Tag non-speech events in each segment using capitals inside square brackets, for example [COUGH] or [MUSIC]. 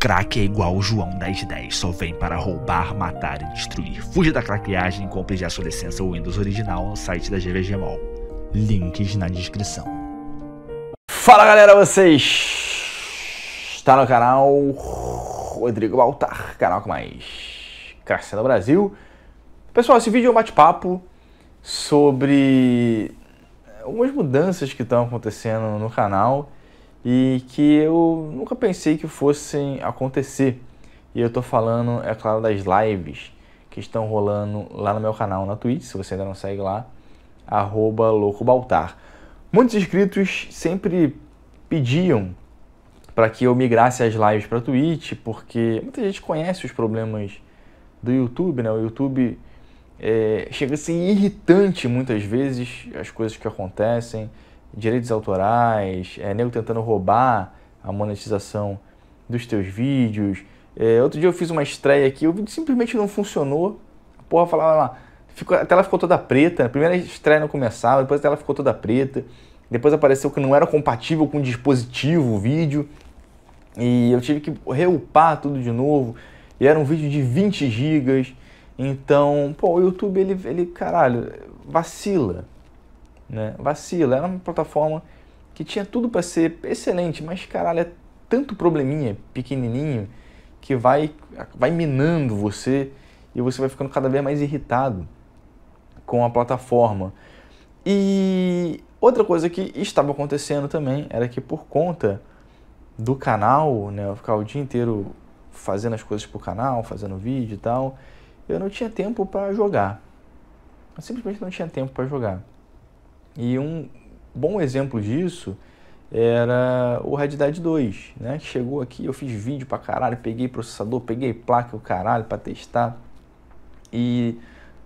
Crack é igual o João 1010, só vem para roubar, matar e destruir. Fuja da craqueagem e compre já sua licença Windows original no site da GVG Mall. Links na descrição. Fala galera, vocês! Está no canal Rodrigo Baltar, canal com mais Caixa do Brasil. Pessoal, esse vídeo é um bate-papo sobre algumas mudanças que estão acontecendo no canal e que eu nunca pensei que fossem acontecer. E eu tô falando, é claro, das lives que estão rolando lá no meu canal na Twitch, se você ainda não segue lá, arroba loucobaltar. Muitos inscritos sempre pediam para que eu migrasse as lives para Twitch, porque muita gente conhece os problemas do YouTube, né? O YouTube é, chega a ser irritante muitas vezes, as coisas que acontecem, direitos autorais, é, nego tentando roubar a monetização dos teus vídeos. É, outro dia eu fiz uma estreia aqui, o vídeo simplesmente não funcionou. A porra, falava lá, ficou, a tela ficou toda preta, a primeira estreia não começava, depois a tela ficou toda preta, depois apareceu que não era compatível com o dispositivo, o vídeo, e eu tive que reupar tudo de novo, e era um vídeo de 20 gigas, então, pô, o YouTube, ele, ele caralho, vacila, né? Vacila, era uma plataforma que tinha tudo para ser excelente, mas caralho, é tanto probleminha pequenininho que vai, vai minando você e você vai ficando cada vez mais irritado com a plataforma. E outra coisa que estava acontecendo também era que por conta do canal, né, eu ficava o dia inteiro fazendo as coisas pro canal, fazendo vídeo e tal, eu não tinha tempo para jogar. Eu simplesmente não tinha tempo para jogar. E um bom exemplo disso era o Red Dead 2, né? Chegou aqui, eu fiz vídeo pra caralho, peguei processador, peguei placa, o caralho, pra testar. E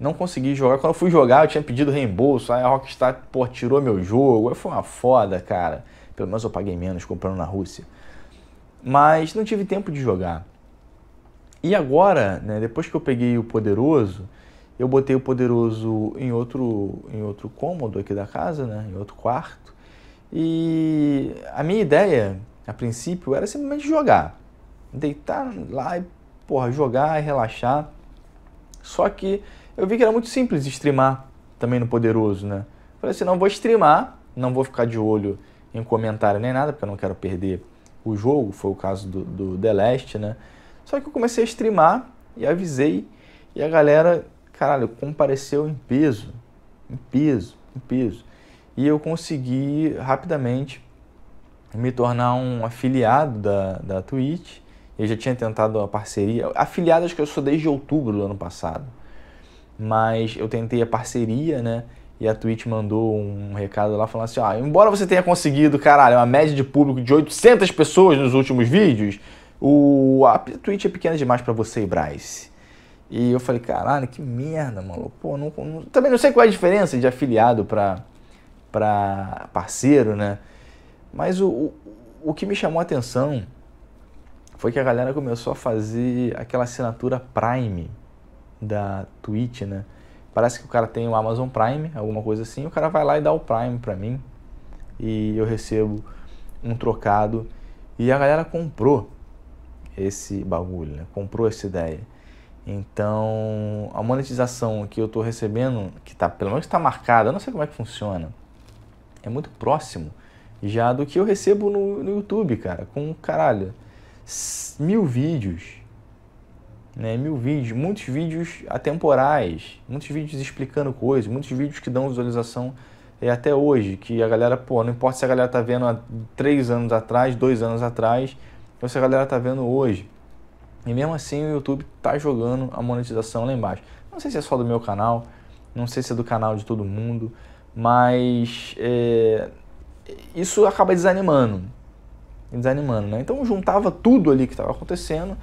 não consegui jogar. Quando eu fui jogar, eu tinha pedido reembolso. Aí a Rockstar, pô, tirou meu jogo. Aí foi uma foda, cara. Pelo menos eu paguei menos comprando na Rússia. Mas não tive tempo de jogar. E agora, né, depois que eu peguei o Poderoso, eu botei o poderoso em outro, em outro cômodo aqui da casa, né? em outro quarto. E a minha ideia, a princípio, era simplesmente jogar. Deitar lá e porra, jogar e relaxar. Só que eu vi que era muito simples streamar também no poderoso, né? Falei assim, não vou streamar, não vou ficar de olho em comentário nem nada, porque eu não quero perder o jogo, foi o caso do, do The Last, né? Só que eu comecei a streamar e avisei, e a galera caralho, compareceu em peso, em peso, em peso. E eu consegui rapidamente me tornar um afiliado da, da Twitch. Eu já tinha tentado a parceria. Afiliado acho que eu sou desde outubro do ano passado. Mas eu tentei a parceria, né? E a Twitch mandou um recado lá falando assim: ah, embora você tenha conseguido, caralho, uma média de público de 800 pessoas nos últimos vídeos, o, a Twitch é pequena demais para você e Bryce. E eu falei, caralho, que merda, mano. Pô, não, não, também não sei qual é a diferença de afiliado para para parceiro, né? Mas o, o, o que me chamou a atenção foi que a galera começou a fazer aquela assinatura Prime da Twitch, né? Parece que o cara tem o Amazon Prime, alguma coisa assim, o cara vai lá e dá o Prime para mim e eu recebo um trocado. E a galera comprou esse bagulho, né? comprou essa ideia. Então, a monetização que eu estou recebendo, que tá, pelo menos está marcada, eu não sei como é que funciona, é muito próximo já do que eu recebo no, no YouTube, cara, com, caralho, mil vídeos, né, mil vídeos, muitos vídeos atemporais, muitos vídeos explicando coisas, muitos vídeos que dão visualização é, até hoje, que a galera, pô, não importa se a galera tá vendo há três anos atrás, dois anos atrás, ou se a galera tá vendo hoje. E mesmo assim o YouTube tá jogando a monetização lá embaixo. Não sei se é só do meu canal, não sei se é do canal de todo mundo, mas é, isso acaba desanimando. Desanimando, né? Então juntava tudo ali que estava acontecendo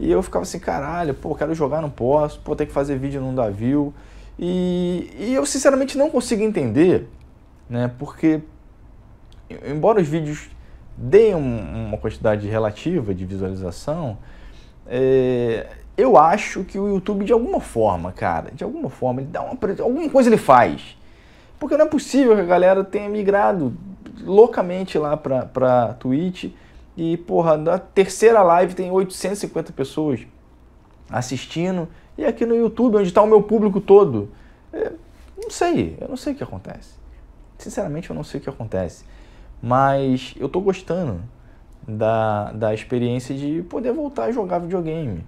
e eu ficava assim, caralho, pô, quero jogar, não posso, pô, ter que fazer vídeo, não dá view. E, e eu sinceramente não consigo entender, né? Porque, embora os vídeos deem uma quantidade relativa de visualização, é, eu acho que o YouTube, de alguma forma, cara, de alguma forma, ele dá uma. Alguma coisa ele faz. Porque não é possível que a galera tenha migrado loucamente lá pra, pra Twitch. E, porra, na terceira live tem 850 pessoas assistindo. E aqui no YouTube, onde está o meu público todo. É, não sei, eu não sei o que acontece. Sinceramente, eu não sei o que acontece. Mas eu tô gostando da, da experiência de poder voltar a jogar videogame,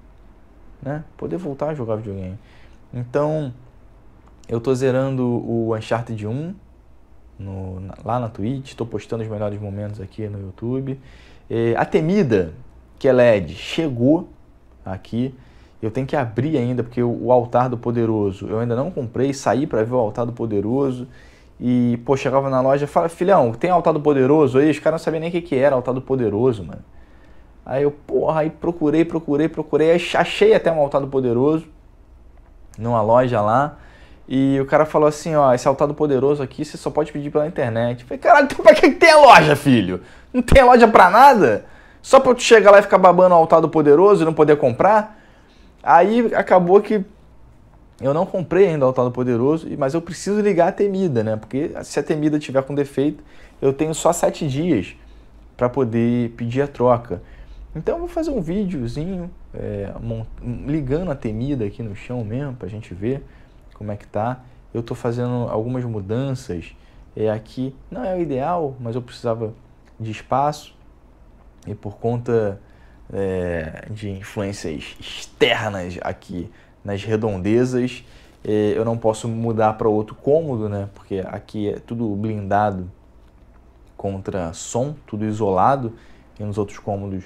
né? Poder voltar a jogar videogame. Então, eu tô zerando o Uncharted 1 no, lá na Twitch, estou postando os melhores momentos aqui no YouTube. E é, a temida, que é LED, chegou aqui. Eu tenho que abrir ainda, porque o, o altar do poderoso eu ainda não comprei. Saí para ver o altar do poderoso e, pô, chegava na loja, falava, filhão, tem altado poderoso aí? Os caras não sabiam nem o que, que era altado poderoso, mano. Aí eu, porra, aí procurei, procurei, procurei, aí achei até um altado poderoso numa loja lá. E o cara falou assim, ó, esse altado poderoso aqui você só pode pedir pela internet. Eu falei, caralho, então pra que tem a loja, filho? Não tem a loja pra nada? Só pra tu chegar lá e ficar babando o altado poderoso e não poder comprar? Aí acabou que eu não comprei ainda o Altado Poderoso, mas eu preciso ligar a temida, né? Porque se a temida tiver com defeito, eu tenho só sete dias para poder pedir a troca. Então eu vou fazer um videozinho é, ligando a temida aqui no chão mesmo, para a gente ver como é que tá. Eu estou fazendo algumas mudanças é, aqui. Não é o ideal, mas eu precisava de espaço. E por conta é, de influências externas aqui nas redondezas. É, eu não posso mudar para outro cômodo, né? Porque aqui é tudo blindado contra som, tudo isolado, e nos outros cômodos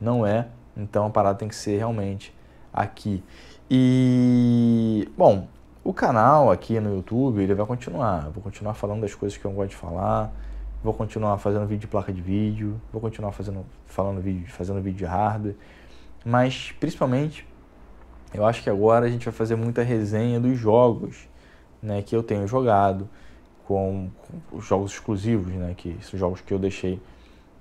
não é. Então a parada tem que ser realmente aqui. E bom, o canal aqui no YouTube ele vai continuar. Eu vou continuar falando das coisas que eu gosto de falar. Vou continuar fazendo vídeo de placa de vídeo. Vou continuar fazendo, falando vídeo, fazendo vídeo de hardware. Mas principalmente eu acho que agora a gente vai fazer muita resenha dos jogos né, que eu tenho jogado, com, com os jogos exclusivos, né, que são jogos que eu deixei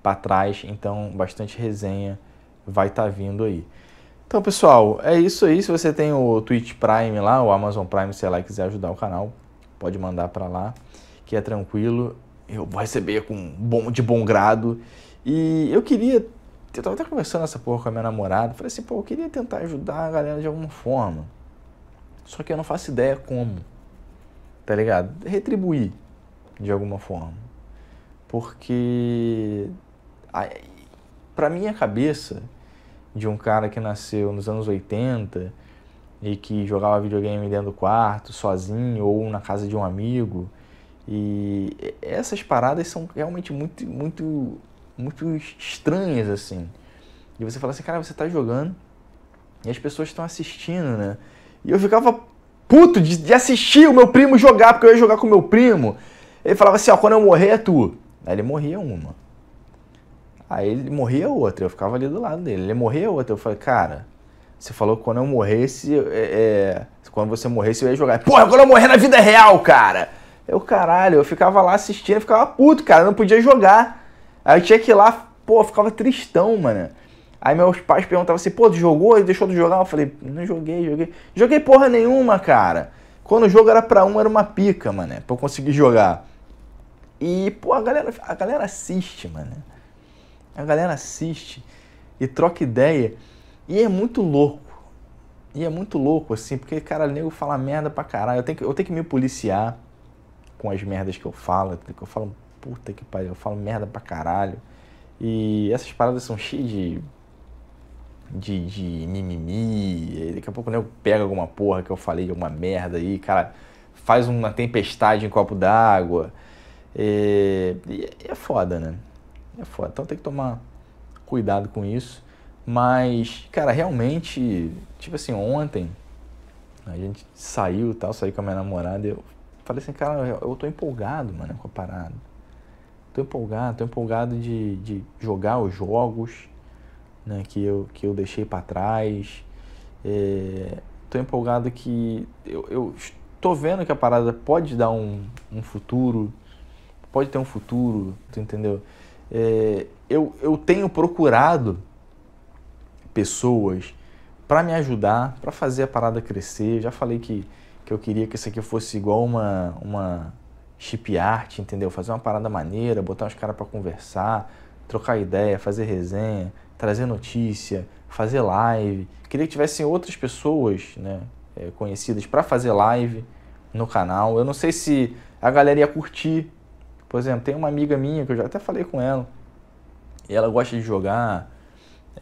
para trás, então bastante resenha vai estar tá vindo aí. Então, pessoal, é isso aí. Se você tem o Twitch Prime lá, o Amazon Prime, sei lá, e quiser ajudar o canal, pode mandar para lá, que é tranquilo. Eu vou receber com bom, de bom grado. E eu queria eu tava até conversando essa porra com a minha namorada. Falei assim, pô, eu queria tentar ajudar a galera de alguma forma. Só que eu não faço ideia como. Tá ligado? Retribuir de alguma forma. Porque. Pra minha cabeça, de um cara que nasceu nos anos 80 e que jogava videogame dentro do quarto, sozinho ou na casa de um amigo. E essas paradas são realmente muito, muito muito estranhas, assim. E você fala assim, cara, você tá jogando e as pessoas estão assistindo, né? E eu ficava puto de, de, assistir o meu primo jogar, porque eu ia jogar com o meu primo. Ele falava assim, ó, quando eu morrer é tu. Aí ele morria uma. Aí ele morria outra, eu ficava ali do lado dele. Ele morria outra, eu falei, cara, você falou que quando eu morresse, é, é, quando você morresse eu ia jogar. Porra, quando eu morrer na vida é real, cara! Eu, caralho, eu ficava lá assistindo, eu ficava puto, cara, eu não podia jogar. Aí eu tinha que ir lá, pô, ficava tristão, mano. Aí meus pais perguntavam assim, pô, tu jogou? Ele deixou de jogar? Eu falei, não joguei, joguei. Joguei porra nenhuma, cara. Quando o jogo era pra um, era uma pica, mano, pra eu conseguir jogar. E, pô, a galera, a galera assiste, mano. A galera assiste e troca ideia. E é muito louco. E é muito louco, assim, porque, cara, nego fala merda pra caralho. Eu tenho que, eu tenho que me policiar com as merdas que eu falo. Que eu falo puta que pariu, eu falo merda pra caralho. E essas paradas são cheias de, de, de mimimi. daqui a pouco o né, pega alguma porra que eu falei de alguma merda aí, cara, faz uma tempestade em copo d'água. E, e é foda, né? É foda. Então tem que tomar cuidado com isso. Mas, cara, realmente, tipo assim, ontem a gente saiu tal, saí com a minha namorada e eu falei assim, cara, eu, eu tô empolgado, mano, com a parada. Tô empolgado, tô empolgado de, de jogar os jogos né, que, eu, que eu deixei para trás. É, tô empolgado que eu, eu tô vendo que a parada pode dar um, um futuro, pode ter um futuro, tu entendeu? É, eu, eu tenho procurado pessoas para me ajudar, para fazer a parada crescer. já falei que, que eu queria que isso aqui fosse igual uma, uma chip art, entendeu? Fazer uma parada maneira, botar os caras para conversar, trocar ideia, fazer resenha, trazer notícia, fazer live. Queria que tivessem outras pessoas, né, eh, conhecidas para fazer live no canal. Eu não sei se a galera ia curtir. Por exemplo, tem uma amiga minha que eu já até falei com ela. E ela gosta de jogar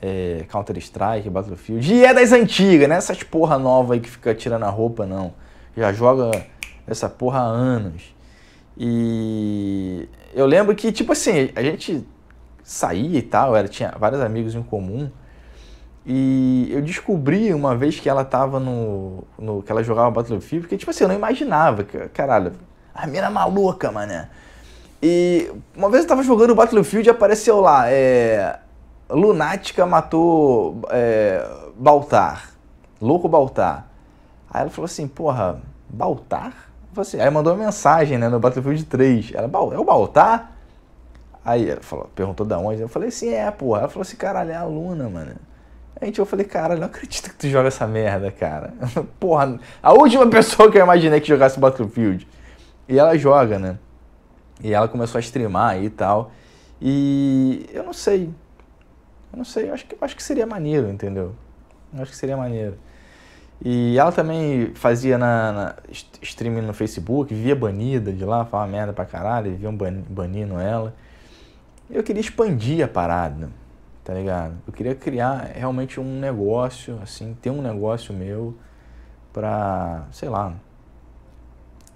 é, eh, Counter Strike, Battlefield. E é das antigas, né? Essas porra nova aí que fica tirando a roupa, não. Já joga essa porra há anos. E eu lembro que, tipo assim, a gente saía e tal, era, tinha vários amigos em comum. E eu descobri uma vez que ela tava no. no que ela jogava Battlefield, porque, tipo assim, eu não imaginava, caralho, a mina é maluca, mané. E uma vez eu tava jogando Battlefield e apareceu lá, é. Lunática matou é, Baltar. Louco Baltar. Aí ela falou assim, porra, Baltar? Você, aí mandou uma mensagem, né, no Battlefield 3. Ela, é o Baltar? Tá? Aí ela falou, perguntou da onde. Eu falei, sim, é, porra. Ela falou assim, caralho, é Luna mano. Aí gente, tipo, eu falei, cara, não acredito que tu joga essa merda, cara. [LAUGHS] porra, a última [LAUGHS] pessoa que eu imaginei que jogasse Battlefield. E ela joga, né? E ela começou a streamar e tal. E eu não sei. Eu não sei, eu acho que, eu acho que seria maneiro, entendeu? Eu acho que seria maneiro. E ela também fazia na, na streaming no Facebook, via banida de lá, falava merda pra caralho, viam ban, banindo ela. Eu queria expandir a parada, tá ligado? Eu queria criar realmente um negócio, assim, ter um negócio meu pra, sei lá,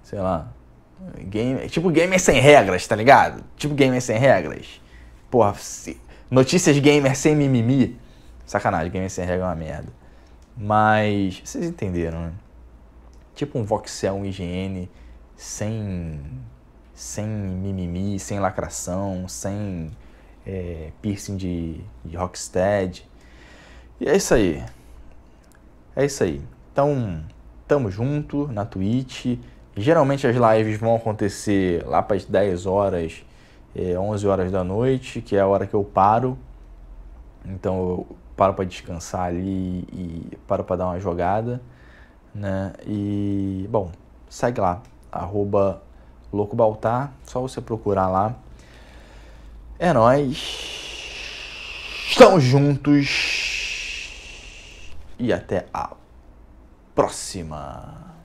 sei lá, game, tipo gamer sem regras, tá ligado? Tipo gamer sem regras. Porra, se, notícias gamer sem mimimi. Sacanagem, gamer sem regra é uma merda. Mas vocês entenderam, né? Tipo um voxel, um IGN, sem, sem mimimi, sem lacração, sem é, piercing de, de rockstead. E é isso aí. É isso aí. Então, tamo junto na Twitch. Geralmente as lives vão acontecer lá para as 10 horas, é, 11 horas da noite, que é a hora que eu paro. Então eu para para descansar ali e para para dar uma jogada, né? E, bom, segue lá, arroba baltar só você procurar lá. É nós. Estamos juntos. E até a próxima.